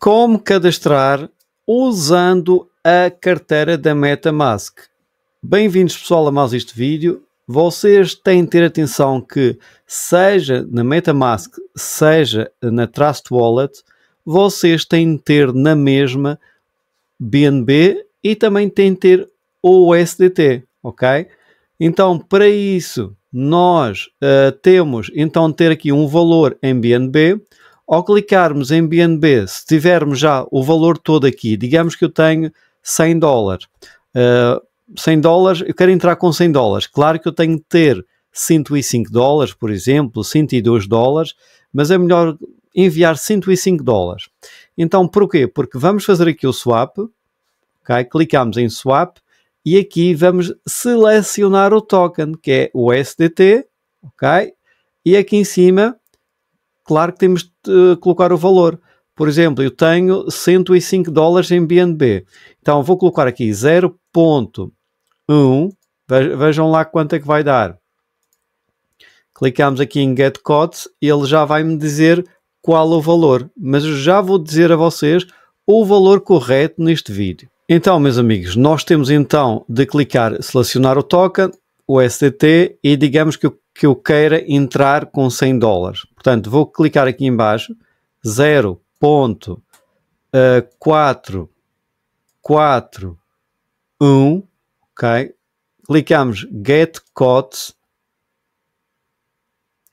como cadastrar usando a carteira da MetaMask. Bem-vindos pessoal a mais este vídeo. Vocês têm de ter atenção que seja na MetaMask, seja na Trust Wallet, vocês têm de ter na mesma BNB e também têm de ter o SDT, ok? Então, para isso, nós uh, temos então ter aqui um valor em BNB, ao clicarmos em BNB, se tivermos já o valor todo aqui, digamos que eu tenho 100 dólares. Uh, ah, 100 dólares, eu quero entrar com 100 dólares. Claro que eu tenho que ter 105 dólares, por exemplo, 102 dólares, mas é melhor enviar 105 dólares. Então, porquê? Porque vamos fazer aqui o swap, okay? clicamos em swap e aqui vamos selecionar o token, que é o SDT, ok? E aqui em cima claro que temos de eh, colocar o valor. Por exemplo, eu tenho 105 dólares em BNB. Então vou colocar aqui 0.1. Vejam lá quanto é que vai dar. Clicamos aqui em Get Codes e ele já vai me dizer qual o valor. Mas eu já vou dizer a vocês o valor correto neste vídeo. Então, meus amigos, nós temos então de clicar, selecionar o token, o SDT e digamos que eu, que eu queira entrar com 100 dólares. Portanto, vou clicar aqui em baixo, 0.441, eh, uh, ok? Clicamos Get Cotes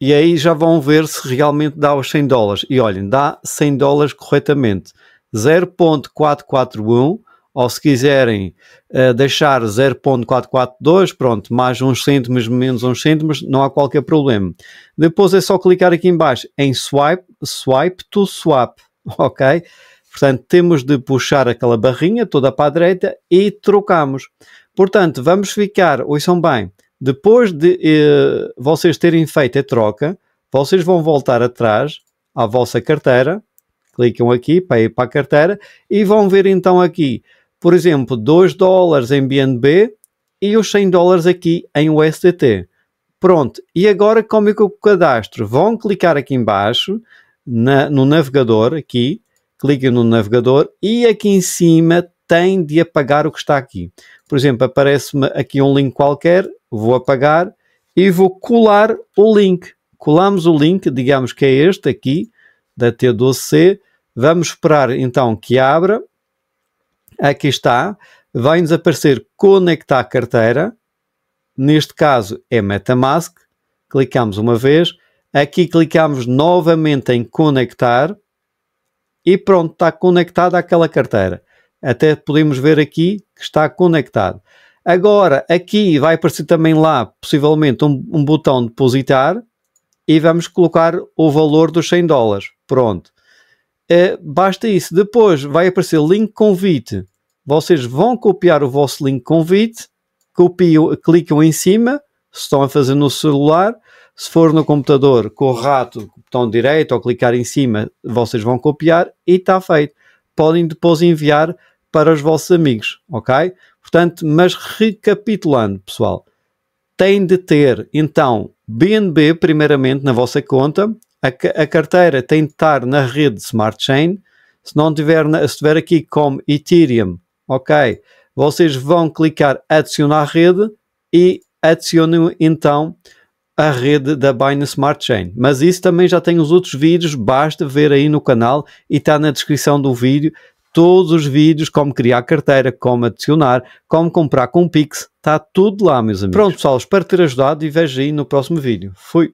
e aí já vão ver se realmente dá os 100 dólares. E olhem, dá 100 dólares corretamente. 0.441 ou se quiserem uh, deixar 0.442, pronto, mais uns cêntimos, menos uns cêntimos, não há qualquer problema. Depois é só clicar aqui em baixo em swipe, swipe to swap, ok? Portanto, temos de puxar aquela barrinha toda para a direita e trocamos. Portanto, vamos ficar, ouçam bem, depois de eh, vocês terem feito a troca, vocês vão voltar atrás à vossa carteira, clicam aqui para ir para a carteira e vão ver então aqui por exemplo, 2 dólares em BNB e os 100 dólares aqui em USDT. Pronto, e agora como é que eu cadastro? Vão clicar aqui embaixo na, no navegador, aqui, cliquem no navegador e aqui em cima tem de apagar o que está aqui. Por exemplo, aparece-me aqui um link qualquer, vou apagar e vou colar o link. Colamos o link, digamos que é este aqui, da T12C. Vamos esperar então que abra aqui está, vai-nos aparecer conectar carteira, neste caso é Metamask, clicamos uma vez, aqui clicamos novamente em conectar e pronto, está conectado àquela carteira. Até podemos ver aqui que está conectado. Agora, aqui vai aparecer também lá, possivelmente, um, um botão depositar e vamos colocar o valor dos 100 dólares. Pronto. É, basta isso. Depois vai aparecer link convite. Vocês vão copiar o vosso link convite, copiam, clicam em cima, se estão a fazer no celular, se for no computador, com o rato, botão direito ou clicar em cima, vocês vão copiar e está feito. Podem depois enviar para os vossos amigos, ok? Portanto, mas recapitulando, pessoal, tem de ter então BNB primeiramente na vossa conta, a, a, carteira tem de estar na rede Smart Chain. Se não tiver, na, se tiver aqui como Ethereum, ok, vocês vão clicar adicionar rede e adicionam então a rede da Binance Smart Chain. Mas isso também já tem os outros vídeos, basta ver aí no canal e está na descrição do vídeo todos os vídeos, como criar carteira, como adicionar, como comprar com Pix, está tudo lá, meus amigos. Pronto, pessoal, espero ter ajudado e vejo aí no próximo vídeo. Fui!